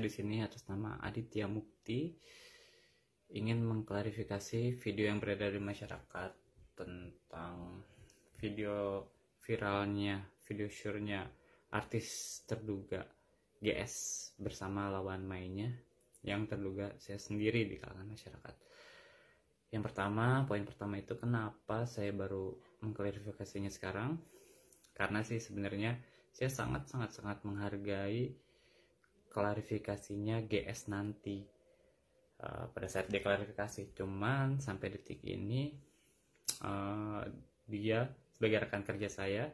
di sini atas nama Aditya Mukti ingin mengklarifikasi video yang beredar di masyarakat tentang video viralnya, video syurnya artis terduga GS bersama lawan mainnya yang terduga saya sendiri di kalangan masyarakat. Yang pertama, poin pertama itu kenapa saya baru mengklarifikasinya sekarang? Karena sih sebenarnya saya sangat sangat sangat menghargai klarifikasinya GS nanti uh, pada saat deklarifikasi cuman sampai detik ini uh, dia sebagai rekan kerja saya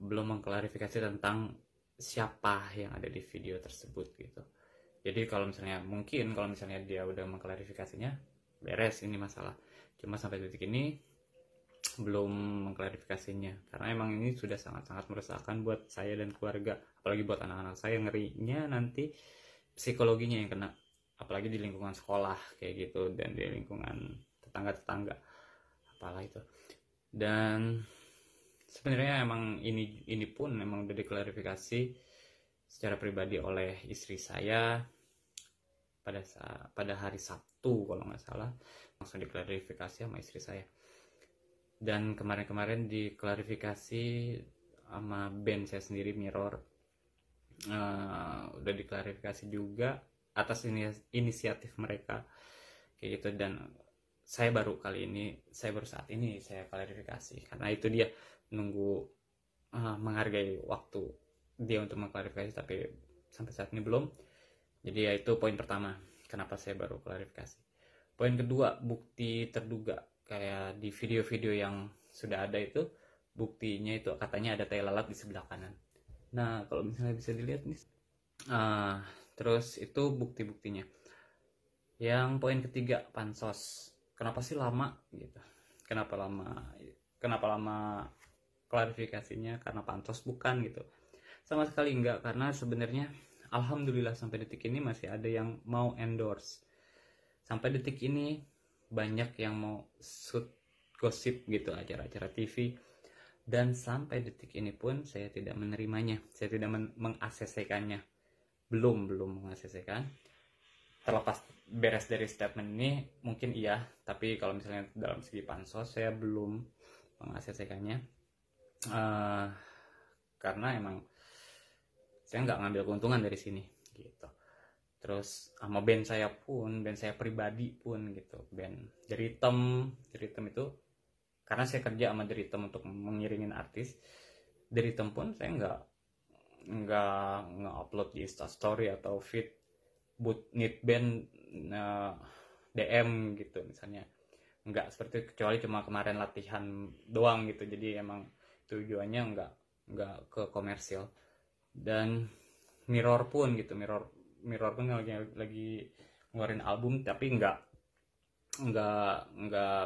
belum mengklarifikasi tentang siapa yang ada di video tersebut gitu jadi kalau misalnya mungkin kalau misalnya dia udah mengklarifikasinya beres ini masalah cuma sampai detik ini belum mengklarifikasinya karena emang ini sudah sangat-sangat meresahkan buat saya dan keluarga apalagi buat anak-anak saya ngerinya nanti psikologinya yang kena apalagi di lingkungan sekolah kayak gitu dan di lingkungan tetangga-tetangga apalah itu dan sebenarnya emang ini ini pun emang udah diklarifikasi secara pribadi oleh istri saya pada saat, pada hari Sabtu kalau nggak salah langsung diklarifikasi sama istri saya dan kemarin-kemarin diklarifikasi sama band saya sendiri Mirror uh, udah diklarifikasi juga atas inisiatif mereka kayak gitu dan saya baru kali ini saya baru saat ini saya klarifikasi karena itu dia nunggu uh, menghargai waktu dia untuk mengklarifikasi tapi sampai saat ini belum jadi ya itu poin pertama kenapa saya baru klarifikasi poin kedua bukti terduga kayak di video-video yang sudah ada itu buktinya itu katanya ada tai lalat di sebelah kanan nah kalau misalnya bisa dilihat nih uh, terus itu bukti-buktinya yang poin ketiga pansos kenapa sih lama gitu kenapa lama kenapa lama klarifikasinya karena pansos bukan gitu sama sekali enggak karena sebenarnya alhamdulillah sampai detik ini masih ada yang mau endorse sampai detik ini banyak yang mau shoot gosip gitu acara-acara TV dan sampai detik ini pun saya tidak menerimanya saya tidak men mengaksesikannya belum belum mengaksesikan terlepas beres dari statement ini mungkin iya tapi kalau misalnya dalam segi pansos saya belum mengaksesikannya uh, eh, karena emang saya nggak ngambil keuntungan dari sini gitu terus sama band saya pun band saya pribadi pun gitu band jeritem jeritem itu karena saya kerja sama jeritem untuk mengiringin artis jeritem pun saya nggak nggak nge-upload di Story atau feed but need band uh, eh, DM gitu misalnya nggak seperti kecuali cuma kemarin latihan doang gitu jadi emang tujuannya nggak nggak ke komersil dan mirror pun gitu mirror Mirror pun lagi lagi ngeluarin album tapi nggak nggak nggak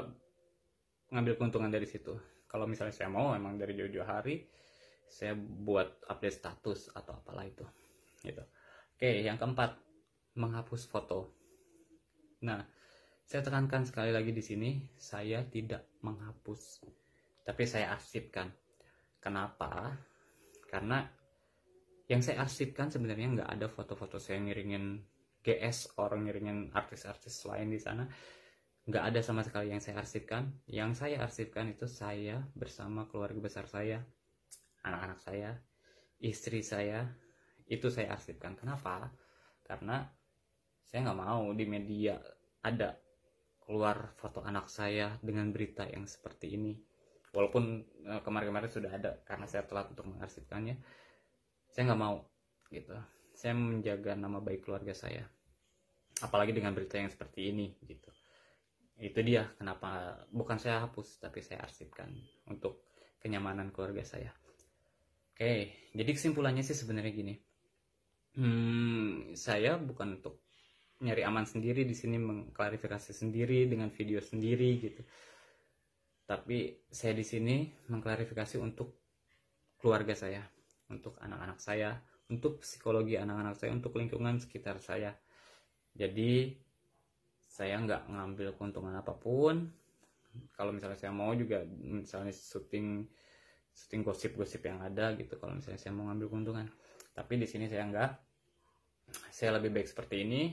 ngambil keuntungan dari situ kalau misalnya saya mau emang dari jauh-jauh hari saya buat update status atau apalah itu gitu oke yang keempat menghapus foto nah saya tekankan sekali lagi di sini saya tidak menghapus tapi saya arsipkan kenapa karena yang saya arsipkan sebenarnya nggak ada foto-foto saya ngiringin GS orang ngiringin artis-artis lain di sana nggak ada sama sekali yang saya arsipkan yang saya arsipkan itu saya bersama keluarga besar saya anak-anak saya istri saya itu saya arsipkan kenapa karena saya nggak mau di media ada keluar foto anak saya dengan berita yang seperti ini walaupun eh, kemarin-kemarin sudah ada karena saya telat untuk mengarsipkannya saya nggak mau gitu saya menjaga nama baik keluarga saya apalagi dengan berita yang seperti ini gitu itu dia kenapa bukan saya hapus tapi saya arsipkan untuk kenyamanan keluarga saya oke jadi kesimpulannya sih sebenarnya gini hmm, saya bukan untuk nyari aman sendiri di sini mengklarifikasi sendiri dengan video sendiri gitu tapi saya di sini mengklarifikasi untuk keluarga saya untuk anak-anak saya, untuk psikologi anak-anak saya, untuk lingkungan sekitar saya. Jadi saya nggak ngambil keuntungan apapun. Kalau misalnya saya mau juga misalnya syuting syuting gosip-gosip yang ada gitu. Kalau misalnya saya mau ngambil keuntungan, tapi di sini saya nggak. Saya lebih baik seperti ini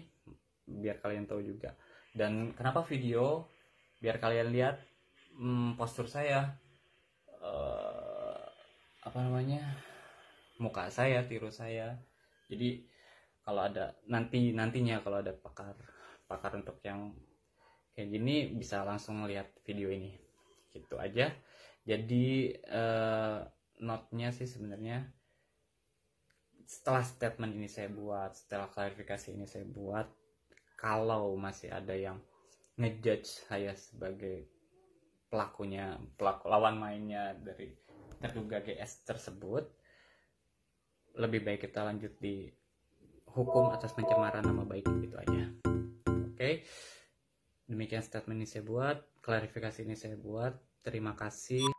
biar kalian tahu juga. Dan kenapa video? Biar kalian lihat hmm, postur saya. Uh, apa namanya? muka saya tiru saya jadi kalau ada nanti nantinya kalau ada pakar pakar untuk yang kayak gini bisa langsung lihat video ini gitu aja jadi eh, notnya sih sebenarnya setelah statement ini saya buat setelah klarifikasi ini saya buat kalau masih ada yang ngejudge saya sebagai pelakunya pelaku lawan mainnya dari terduga GS tersebut lebih baik kita lanjut di hukum atas pencemaran nama baik gitu aja oke okay? demikian statement ini saya buat klarifikasi ini saya buat terima kasih